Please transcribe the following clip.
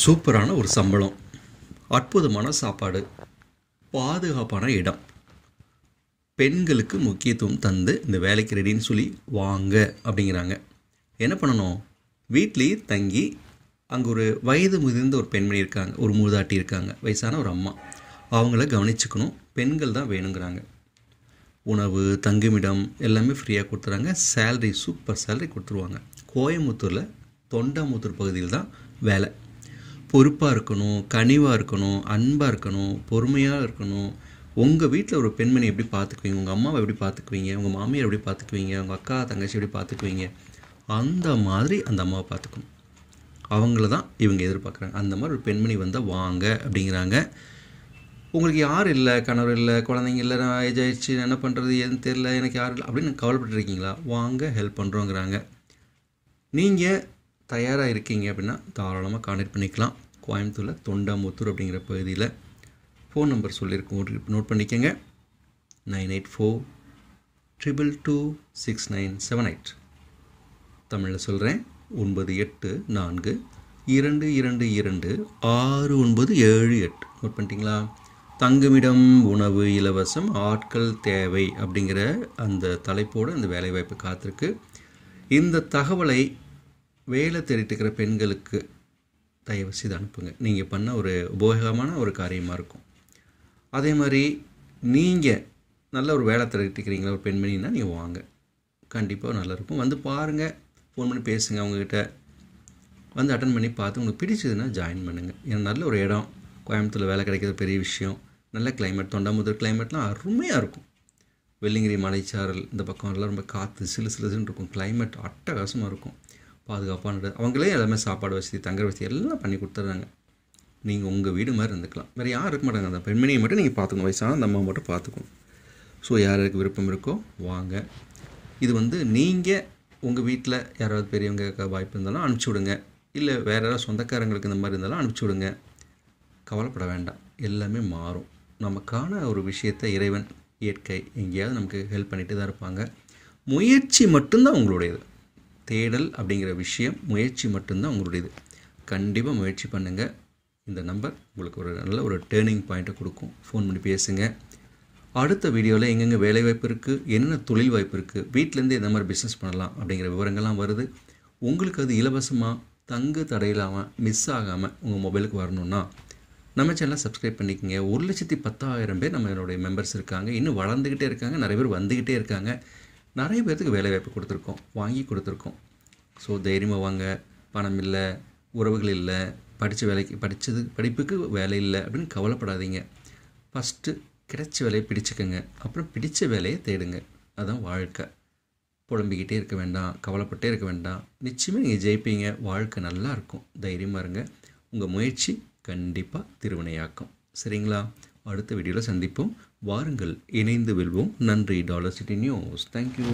சூப்பரான ஒரு சம்பளம் அற்புதமான சாப்பாடு பாதுகாப்பான இடம் பெண்களுக்கு முக்கியத்துவம் தந்து இந்த வேலைக்கு ரெடின்னு சொல்லி வாங்க அப்படிங்கிறாங்க என்ன பண்ணணும் வீட்லேயே தங்கி அங்கே ஒரு வயது முதிர்ந்த ஒரு பெண்மணி இருக்காங்க ஒரு மூதாட்டி இருக்காங்க வயசான ஒரு அம்மா அவங்கள கவனிச்சுக்கணும் பெண்கள் தான் வேணுங்கிறாங்க உணவு தங்குமிடம் எல்லாமே ஃப்ரீயாக கொடுத்துறாங்க சேல்ரி சூப்பர் சேல்ரி கொடுத்துருவாங்க கோயம்புத்தூரில் தொண்டாமுத்தூர் பகுதியில் தான் வேலை பொறுப்பாக இருக்கணும் கனிவாக இருக்கணும் அன்பாக இருக்கணும் பொறுமையாக இருக்கணும் உங்கள் வீட்டில் ஒரு பெண்மணி எப்படி பார்த்துக்குவீங்க உங்கள் அம்மாவை எப்படி பார்த்துக்குவீங்க உங்கள் மாமியார் எப்படி பார்த்துக்குவீங்க உங்கள் அக்கா தங்கச்சி எப்படி பார்த்துக்குவீங்க அந்த மாதிரி அந்த அம்மாவை பார்த்துக்கணும் அவங்கள தான் இவங்க எதிர்பார்க்குறாங்க அந்த மாதிரி ஒரு பெண்மணி வந்தால் வாங்க அப்படிங்கிறாங்க உங்களுக்கு யார் இல்லை கணவர் இல்லை குழந்தைங்க இல்லை நான் ஏஜ் ஆயிடுச்சு என்ன பண்ணுறது எதுன்னு தெரில எனக்கு யார் இல்லை அப்படின்னு கவலைப்பட்டுருக்கீங்களா வாங்க ஹெல்ப் பண்ணுறோங்கிறாங்க நீங்கள் தயாராக இருக்கீங்க அப்படின்னா தாராளமாக கான்டெக்ட் பண்ணிக்கலாம் கோயம்புத்தூரில் தொண்டாமுத்தூர் அப்படிங்கிற பகுதியில் ஃபோன் நம்பர் சொல்லியிருக்கோம் நோட் பண்ணிக்கோங்க nine eight four triple two six nine seven eight தமிழில் சொல்கிறேன் ஒன்பது எட்டு நான்கு இரண்டு இரண்டு இரண்டு ஆறு ஒன்பது ஏழு எட்டு நோட் பண்ணிட்டீங்களா தங்குமிடம் உணவு இலவசம் ஆட்கள் தேவை அப்படிங்கிற அந்த தலைப்போடு அந்த வேலைவாய்ப்பு காத்திருக்கு இந்த தகவலை வேலை தேடிட்டு இருக்கிற பெண்களுக்கு தயவு செய்து அனுப்புங்க நீங்கள் பண்ண ஒரு உபயோகமான ஒரு காரியமாக இருக்கும் அதே மாதிரி நீங்கள் நல்ல ஒரு வேலை திரட்டிக்கிறீங்களா ஒரு பெண்மணின்னா நீங்கள் வாங்க கண்டிப்பாக நல்லாயிருக்கும் வந்து பாருங்கள் ஃபோன் பண்ணி பேசுங்க அவங்கக்கிட்ட வந்து அட்டன் பண்ணி பார்த்து உங்களுக்கு பிடிச்சதுன்னா ஜாயின் பண்ணுங்கள் ஏன்னா நல்ல ஒரு இடம் கோயம்புத்தூரில் வேலை கிடைக்கிறது பெரிய விஷயம் நல்ல கிளைமேட் தொண்டாமுதல் கிளைமேட்லாம் அருமையாக இருக்கும் வெள்ளிங்கிரி மலைச்சாரல் இந்த பக்கம் எல்லாம் ரொம்ப காற்று சிலு சிலுன்னு இருக்கும் கிளைமேட் அட்டகாசமாக இருக்கும் பாதுகாப்பானது அவங்களே எல்லாமே சாப்பாடு வசதி தங்குற வசதி எல்லாம் பண்ணி கொடுத்துட்றாங்க நீங்கள் உங்கள் வீடு மாதிரி இருந்துக்கலாம் வேறு யாரும் இருக்க மாட்டாங்க அந்த பெண்மணியை மட்டும் நீங்கள் பார்த்துக்கணும் வயசான அந்த அம்மா மட்டும் பார்த்துக்கணும் ஸோ யாருக்கு விருப்பம் இருக்கோ வாங்க இது வந்து நீங்கள் உங்கள் வீட்டில் யாராவது பெரியவங்க வாய்ப்பு இருந்தாலும் அனுப்பிச்சி விடுங்க இல்லை வேறு யாராவது சொந்தக்காரங்களுக்கு இந்த மாதிரி இருந்தாலும் அனுப்பிச்சி விடுங்க கவலைப்பட வேண்டாம் எல்லாமே மாறும் நமக்கான ஒரு விஷயத்தை இறைவன் இயற்கை எங்கேயாவது நமக்கு ஹெல்ப் பண்ணிட்டு தான் இருப்பாங்க முயற்சி மட்டும்தான் உங்களுடையது தேடல் அப்படிங்கிற விஷயம் முயற்சி மட்டும்தான் உங்களுடையது கண்டிப்பாக முயற்சி பண்ணுங்கள் இந்த நம்பர் உங்களுக்கு ஒரு நல்ல ஒரு டேர்னிங் பாயிண்ட்டை கொடுக்கும் ஃபோன் பண்ணி பேசுங்க அடுத்த வீடியோவில் எங்கெங்கே வேலை வாய்ப்பு இருக்குது என்னென்ன தொழில் வாய்ப்பு இருக்குது வீட்டிலேருந்து எந்த மாதிரி பிஸ்னஸ் பண்ணலாம் அப்படிங்கிற விவரங்கள்லாம் வருது உங்களுக்கு அது இலவசமாக தங்கு தடையில்லாமல் மிஸ் ஆகாமல் உங்கள் மொபைலுக்கு வரணுன்னா நம்ம சேனலை சப்ஸ்கிரைப் பண்ணிக்கோங்க ஒரு லட்சத்தி பத்தாயிரம் பேர் நம்மளுடைய மெம்பர்ஸ் இருக்காங்க இன்னும் வளர்ந்துக்கிட்டே இருக்காங்க நிறைய பேர் வந்துக்கிட்டே இருக்காங்க நிறைய பேர்த்துக்கு வேலைவாய்ப்பு கொடுத்துருக்கோம் வாங்கி கொடுத்துருக்கோம் ஸோ தைரியமாக வாங்க பணம் இல்லை உறவுகள் இல்லை படித்த வேலைக்கு படித்தது படிப்புக்கு வேலை இல்லை அப்படின்னு கவலைப்படாதீங்க ஃபஸ்ட்டு கிடைச்ச வேலையை பிடிச்சிக்கோங்க அப்புறம் பிடித்த வேலையை தேடுங்க அதுதான் வாழ்க்கை புலம்பிக்கிட்டே இருக்க வேண்டாம் கவலைப்பட்டே இருக்க வேண்டாம் நிச்சயமாக நீங்கள் ஜெயிப்பீங்க வாழ்க்கை நல்லாயிருக்கும் தைரியமாக இருங்க உங்கள் முயற்சி கண்டிப்பாக திருவினையாக்கும் சரிங்களா அடுத்த வீடியோவில் சந்திப்போம் வாருங்கள் இணைந்து வெல்வோம் நன்றி டாலர் சிட்டி நியூஸ் தேங்க்யூ